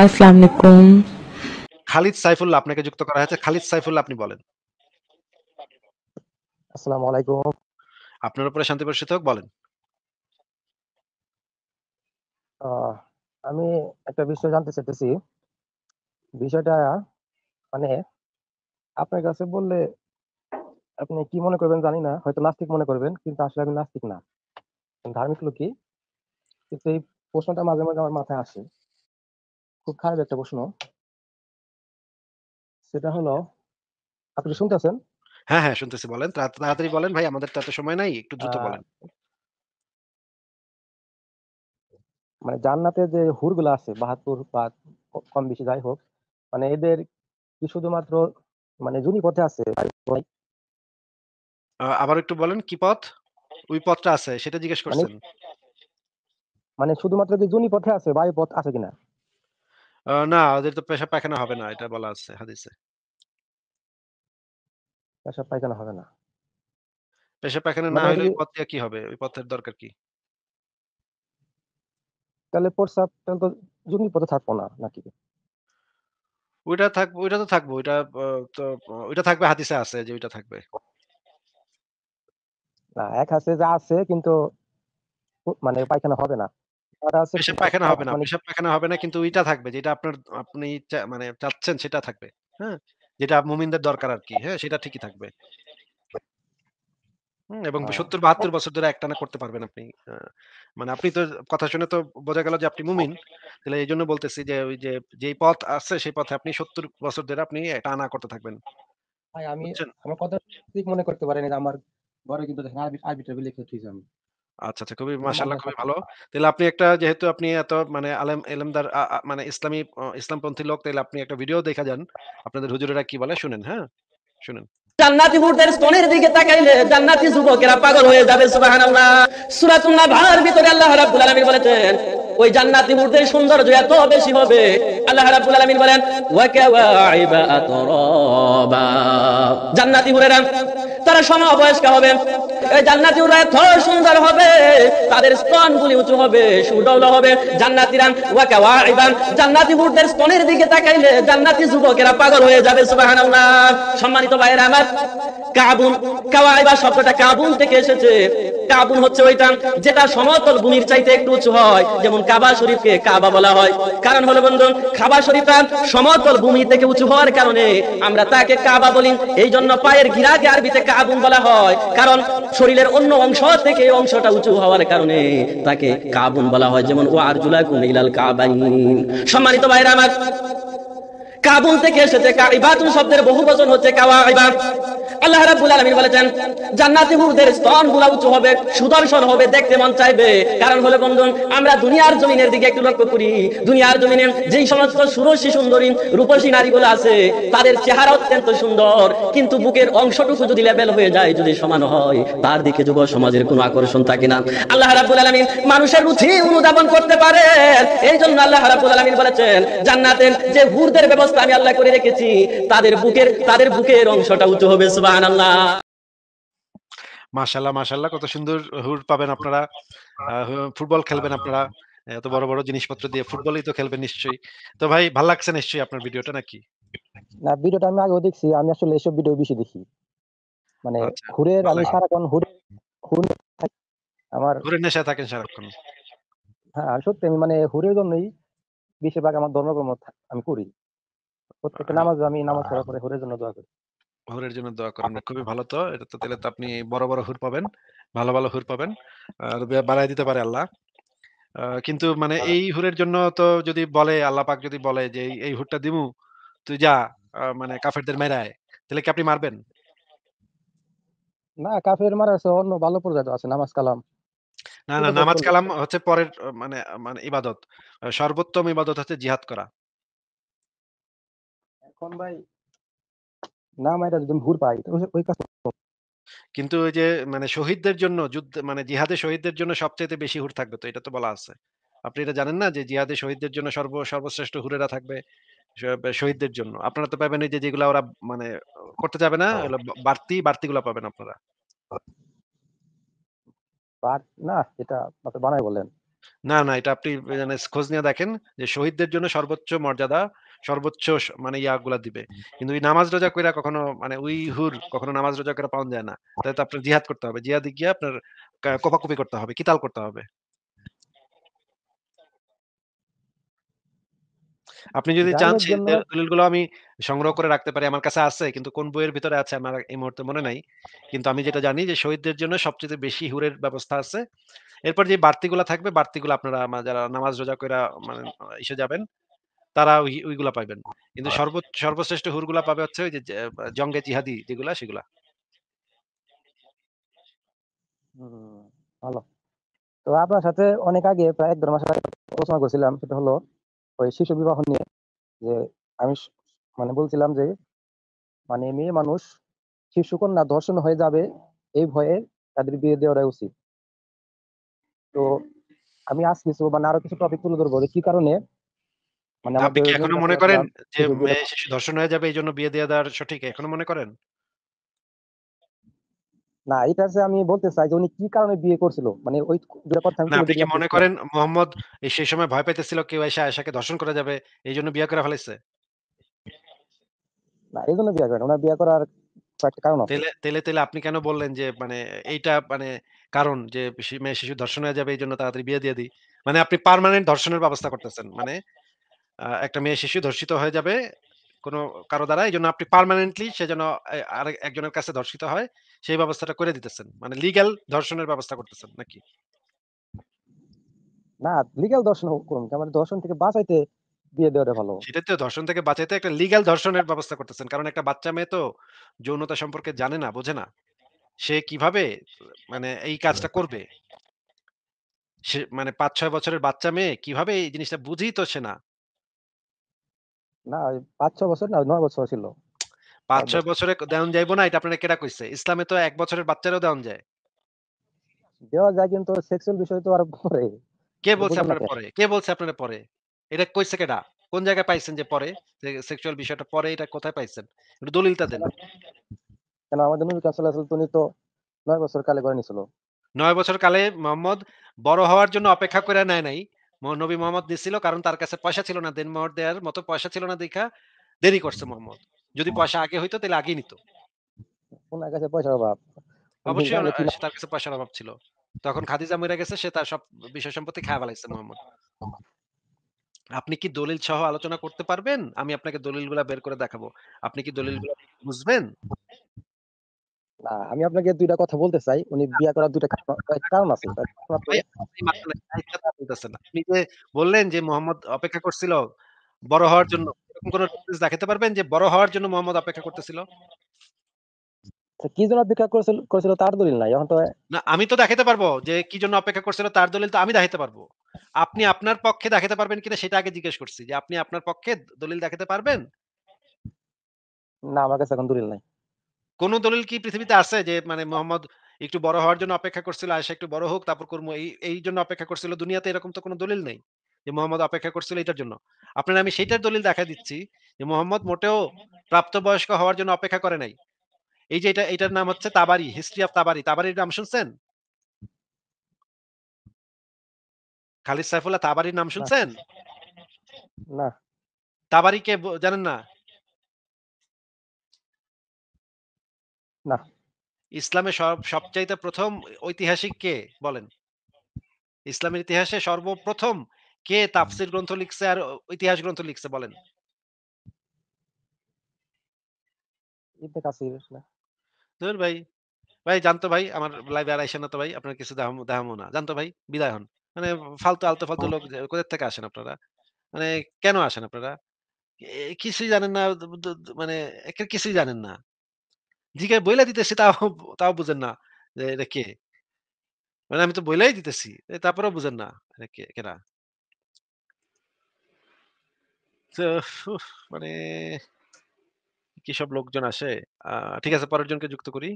আসসালামু আলাইকুম খালিদ সাইফুল্লাহ আপনাকে যুক্ত করা হয়েছে খালিদ আপনি বলেন আসসালামু আলাইকুম আপনার উপরে শান্তি হোক বলেন আমি একটা বিষয় জানতে চাইতেছি বিষয়টা মানে আপনার কাছে বললে আপনি কি মনে করবেন জানি না হয়তো নাস্তিক মনে করবেন কিন্তু আসলে আমি নাস্তিক না ধার্মিক লোকই কিন্তু এই প্রশ্নটা মাঝে মাঝে আমার মাথায় আসে খুব খারাপ একটা প্রশ্ন সেটা হলো আপনি শুনতেছেন হ্যাঁ হ্যাঁ শুনতেছি বলেন তাড়াতাড়ি বলেন ভাই আমাদের তো সময় নাই একটু দ্রুত বলেন মানে জান্নাতে যে হুরগুলা আছে বাহাত্তর বা কম বেশি যাই হোক মানে এদের কি শুধুমাত্র মানে জুনি পথে আছে আবার একটু বলেন কি পথ ওই পথটা আছে সেটা জিজ্ঞেস মানে করছেন মানে শুধুমাত্র কি জুনি পথে আছে বায়ু পথ আছে কিনা না ওদের তো পেশা পায়খানা হবে না এটা বলা আছে হাদিসে। পেশা পায়খানা হবে না। পেশা পায়খানা না হলে মানে হইলে পথ কি হবে? ওই পথের দরকার কি? তাহলে প্রস্রাব তাহলে তো পথে থাকবো না নাকি? ওইটা থাক ওইটা তো থাকবো। ওইটা তো ওইটা থাকবে হাদিসে আছে যে ওইটা থাকবে। না এক হাদিসে যা আছে কিন্তু মানে পায়খানা হবে না। পেশাব পায়খানা হবে না মানে পেশাব পায়খানা হবে না কিন্তু ওইটা থাকবে যেটা আপনার আপনি মানে চাচ্ছেন সেটা থাকবে হ্যাঁ যেটা মুমিনদের দরকার আর কি হ্যাঁ সেটা ঠিকই থাকবে এবং হ্যাঁ। সত্তর বাহাত্তর বছর ধরে একটানা করতে পারবেন আপনি মানে আপনি তো কথা শুনে তো বোঝা গেল যে আপনি মুমিন তাহলে এই জন্য বলতেছি যে ওই যে যেই পথ আছে সেই পথে আপনি সত্তর বছর ধরে আপনি টানা করতে থাকবেন আমি আমার কথা ঠিক মনে করতে পারেন আমার ঘরে কিন্তু দেখেন আরবি আরবিটা লিখে ঠিক আমি আচ্ছা আচ্ছা খুবই হ্যাঁ, হ্যাঁ। খুবই ভালো তাহলে আপনি একটা যেহেতু আপনি এত মানে আলেম মানে ইসলামী ইসলামপন্থী লোক তাহলে আপনি একটা ভিডিও দেখা যান আপনাদের হুজুরেরা কি বলে শুনেন হ্যাঁ শুনেন জান্নাতি হুরদের স্তনের দিকে তাকাইলে জান্নাতি যুবকেরা পাগল হয়ে যাবে সুবহানাল্লাহ ভিতরে আল্লাহ রাব্বুল আলামিন বলেছেন ওই জান্নাতি হুরদের সৌন্দর্য এত বেশি হবে আল্লাহ রাব্বুল আলামিন বলেন ওয়া কাওয়াইবা আতরাবা জান্নাতি হুরেরা তারা সমবয়স্ক হবে এই জান্নাতি হুরেরা থর সুন্দর হবে তাদের স্তনগুলি উঁচু হবে হবে জান্নাতিরা ওয়া কাওয়াইবা জান্নাতি হুরদের স্তনের দিকে তাকাইলে জান্নাতি যুবকেরা পাগল হয়ে যাবে সুবহানাল্লাহ সম্মানিত আমার কাবুল কাওয়াইবা শব্দটা কাবুল থেকে এসেছে কাবুল হচ্ছে ওইটা যেটা সমতল ভূমির চাইতে একটু উঁচু হয় যেমন কাবা শরীফকে কাবা বলা হয় কারণ হলো বন্ধু কাবা শরীফা সমতল ভূমি থেকে উঁচু হওয়ার কারণে আমরা তাকে কাবা বলি এই জন্য পায়ের গিরাকে আরবিতে কাবুন বলা হয় কারণ শরীরের অন্য অংশ থেকে এই অংশটা উঁচু হওয়ার কারণে তাকে কাবুন বলা হয় যেমন ও আরজুলাকুম ইলাল কাবাইন সম্মানিত ভাইরা আমার কাবুন থেকে এসেছে কাইবাতুন শব্দের বহু বচন হচ্ছে কাওয়া আল্লাহ রাব্বুল আলামিন বলেছেন জান্নাতি হুরদের গুলা উঁচু হবে সুদর্শন হবে দেখতে মন চাইবে কারণ হলো বন্ধুগণ আমরা দুনিয়ার জমিনের দিকে একটু লক্ষ্য করি দুনিয়ার জমিনে যেই সমস্ত সুরসী সুন্দরী রূপসী নারীগুলো আছে তাদের চেহারা অত্যন্ত সুন্দর কিন্তু বুকের অংশটুকু যদি লেভেল হয়ে যায় যদি সমান হয় তার দিকে যুব সমাজের কোনো আকর্ষণ থাকে না আল্লাহ রাব্বুল আলামিন মানুষের রুচি অনুধাবন করতে পারে এই জন্য আল্লাহ রাব্বুল আলামিন বলেছেন জান্নাতের যে হুরদের ব্যবস্থা আমি আল্লাহ করে রেখেছি তাদের বুকের তাদের বুকের অংশটা উঁচু হবে সুবহান মাসাল্লাহ মাসাল্লাহ কত সুন্দর হুর পাবেন আপনারা ফুটবল খেলবেন আপনারা এত বড় বড় জিনিসপত্র দিয়ে ফুটবলই তো খেলবেন নিশ্চয়ই তো ভাই ভালো লাগছে নিশ্চয়ই আপনার ভিডিওটা নাকি না ভিডিওটা আমি আগেও দেখছি আমি আসলে এসব ভিডিও বেশি দেখি মানে আচ্ছা, হুরের আমি হ্যাঁ। সারাক্ষণ হুরের হুরের আমার হুরের নেশা থাকেন সারাক্ষণ হ্যাঁ সত্যি আমি মানে হুরের জন্যই বেশিরভাগ আমার ধর্মকর্ম আমি করি প্রত্যেকটা নামাজ আমি নামাজ পড়ার পরে হুরের জন্য দোয়া করি হুরের জন্য দোয়া করেন খুবই ভালো তো এটা তো তাহলে তো আপনি বড় বড় হুর পাবেন ভালো ভালো হুর পাবেন আর বাড়াই দিতে পারে আল্লাহ কিন্তু মানে এই হুরের জন্য তো যদি বলে আল্লাহ পাক যদি বলে যে এই হুরটা দিমু তুই যা মানে কাফেরদের মেরায় তাহলে কি আপনি মারবেন না কাফের মারা আছে অন্য ভালো প্রজাতি আছে নামাজ কালাম না না নামাজ কালাম হচ্ছে পরের মানে মানে ইবাদত সর্বোত্তম ইবাদত হচ্ছে জিহাদ করা এখন ভাই না যদি পাই ওই কাজ কিন্তু ওই যে মানে শহীদদের জন্য যুদ্ধ মানে জিহাদে শহীদদের জন্য বেশি হুর থাকবে তো এটা তো বলা আছে। আপনি এটা জানেন না যে জিহাদে শহীদদের জন্য সর্ব সর্বশ্রেষ্ঠ হুরেরা থাকবে শহীদদের জন্য। আপনারা তো পাবেন যে ওরা মানে করতে যাবে না হ্যাঁ। বাড়তি বাড়তি গুলো পাবেন আপনারা। না এটা আপনি বানায় না, না এটা আপনি মানে খোঁজ নিয়ে দেখেন যে শহীদদের জন্য সর্বোচ্চ মর্যাদা সর্বোচ্চ মানে ইয়াগুলা দিবে কিন্তু ওই নামাজ রোজা কইরা কখনো মানে ওই হুর কখনো নামাজ রোজা করে পাওয়া যায় না তাই তো আপনার জিহাদ করতে হবে জিহাদে গিয়ে আপনার কপাকপি করতে হবে কিতাল করতে হবে আপনি যদি চান দলিলগুলো আমি সংগ্রহ করে রাখতে পারি আমার কাছে আছে কিন্তু কোন বইয়ের ভিতরে আছে আমার এই মুহূর্তে মনে নাই কিন্তু আমি যেটা জানি যে শহীদদের জন্য সবচেয়ে বেশি হুরের ব্যবস্থা আছে এরপর যে বাড়তিগুলো থাকবে বাড়তিগুলো আপনারা যারা নামাজ রোজা করে মানে এসে যাবেন তারা ওইগুলা পাবেন কিন্তু আচ্ছা। সর্বশ্রেষ্ঠ হুরগুলা পাবে হচ্ছে ওই যে জঙ্গে জিহাদি যেগুলা সেগুলা ভালো তো আপনার সাথে অনেক আগে প্রায় এক দেড় মাস আগে আলোচনা সেটা হলো ওই শিশু বিবাহ নিয়ে যে আমি মানে বলছিলাম যে মানে মেয়ে মানুষ শিশুকন্যা ধর্ষণ হয়ে যাবে এই ভয়ে তাদের বিয়ে দেওয়া উচিত তো আমি আজ কিছু মানে আরো কিছু টপিক তুলে ধরবো কি কারণে মানে আপনি কি এখনো মনে করেন যে শিশু ধর্ষণ হয়ে যাবে এই জন্য বিয়ে দেওয়ার সঠিক এখনো মনে করেন না এটা আমি বলতে চাই যে উনি কি কারণে বিয়ে করছিল মানে ওই দুটা কথা আমি আপনি কি মনে করেন মোহাম্মদ সেই সময় ভয় পাইতেছিল কেউ এসে আয়েশাকে ধর্ষণ যাবে এই জন্য বিয়ে না এই জন্য বিয়ে করেন ওনার বিয়ে করার কয়েকটা কারণ আছে তেলে তেলে আপনি কেন বললেন যে মানে এইটা মানে কারণ যে মেয়ে শিশু ধর্ষণ হয়ে যাবে এই জন্য তাড়াতাড়ি বিয়ে দিয়ে দিই মানে আপনি পার্মানেন্ট ধর্ষণের ব্যবস্থা করতেছেন মানে একটা মেয়ে শিশু ধর্ষিত হয়ে যাবে কোন কারো দ্বারা এই জন্য আপনি পারমানেন্টলি সে যেন আর একজনের কাছে ধর্ষিত হয় সেই ব্যবস্থাটা করে দিতেছেন মানে লিগ্যাল ধর্ষণের ব্যবস্থা করতেছেন নাকি না লিগ্যাল ধর্ষণ করুন আমাদের ধর্ষণ থেকে বাঁচাইতে বিয়ে দেওয়াটা ভালো সেটা তো ধর্ষণ থেকে বাঁচাইতে একটা লিগ্যাল ধর্ষণের ব্যবস্থা করতেছেন কারণ একটা বাচ্চা মেয়ে তো যৌনতা সম্পর্কে জানে না বোঝে না সে কিভাবে মানে এই কাজটা করবে সে মানে পাঁচ ছয় বছরের বাচ্চা মেয়ে কিভাবে এই জিনিসটা বুঝেই তো সে না না পাঁচ ছয় বছর না নয় বছর ছিল পাঁচ ছয় বছরে দেওয়ান যাইবো না এটা আপনারা কেটা কইছে ইসলামে তো এক বছরের বাচ্চারও দেওয়ান যায় দেওয়া যায় কিন্তু সেক্সুয়াল বিষয় তো আর পরে কে বলছে আপনারা পরে কে বলছে আপনারা পরে এটা কইছে কেডা কোন জায়গায় পাইছেন যে পরে সেক্সুয়াল বিষয়টা পরে এটা কোথায় পাইছেন একটু দলিলটা দেন কেন আমাদের নবী কাসুল আসল তুমি তো নয় বছর কালে করে নিছিল নয় বছর কালে মোহাম্মদ বড় হওয়ার জন্য অপেক্ষা করে নেয় নাই নবী মোহাম্মদ দিছিল কারণ তার কাছে পয়সা ছিল না দেন মোহর দেওয়ার মতো পয়সা ছিল না দেখা দেরি করছে মোহাম্মদ যদি পয়সা আগে হইতো তাহলে আগে নিত ওনার কাছে পয়সার অভাব অবশ্যই তার কাছে পয়সার অভাব ছিল তখন খাদিজা মরে গেছে সে তার সব বিষয় সম্পত্তি খায় মোহাম্মদ আপনি কি দলিল সহ আলোচনা করতে পারবেন আমি আপনাকে দলিলগুলা বের করে দেখাবো আপনি কি দলিলগুলা বুঝবেন না আমি আপনাকে দুইটা কথা বলতে চাই উনি বিয়ে করার দুইটা কারণ আছে আপনি যে বললেন যে মোহাম্মদ অপেক্ষা করছিল বড় হওয়ার জন্য কোন দেখাতে পারবেন যে বড় হওয়ার জন্য মোহাম্মদ অপেক্ষা করতেছিল কি জন্য অপেক্ষা করেছিল করেছিল তার দলিল নাই এখন তো না আমি তো দেখাতে পারবো যে কি জন্য অপেক্ষা করছিল তার দলিল তো আমি দেখাতে পারবো আপনি আপনার পক্ষে দেখাতে পারবেন কিনা সেটা আগে জিজ্ঞেস করছি যে আপনি আপনার পক্ষে দলিল দেখাতে পারবেন না আমার কাছে এখন দলিল নাই কোন দলিল কি পৃথিবীতে আছে যে মানে মোহাম্মদ একটু বড় হওয়ার জন্য অপেক্ষা করছিল আয়সা একটু বড় হোক তারপর কর্ম এই এই জন্য অপেক্ষা করছিল দুনিয়াতে এরকম তো কোনো দলিল নেই যে মোহাম্মদ অপেক্ষা করছিল এটার জন্য আপনার আমি সেইটার দলিল দেখা দিচ্ছি যে মোহাম্মদ মোটেও প্রাপ্তবয়স্ক হওয়ার জন্য অপেক্ষা করে নাই এই যে এটা এটার নাম হচ্ছে তাবারি হিস্ট্রি অফ তাবারি তাবারির নাম শুনছেন খালিদ সাইফুল্লাহ তাবারির নাম শুনছেন না তাবারি কে জানেন না না ইসলামে সব সবচাইতে প্রথম ঐতিহাসিক কে বলেন ইসলামের ইতিহাসে সর্বপ্রথম কে তাফসির গ্রন্থ লিখছে আর ইতিহাস গ্রন্থ লিখছে বলেন ভাই ভাই জানতো ভাই আমার লাইভে আর না তো ভাই আপনার কিছু দাহামো না জানতো ভাই বিদায় হন মানে ফালতু আলতু ফালতু লোক কোথা থেকে আসেন আপনারা মানে কেন আসেন আপনারা কিছুই জানেন না মানে একের কিছুই জানেন না জিগায় বইলা দিতেছি তাও তাও বুঝেন না যে এটা কে মানে আমি তো বইলাই দিতেছি তারপরেও বুঝেন না এটা কেনা মানে কি সব লোকজন আসে ঠিক আছে পরের জনকে যুক্ত করি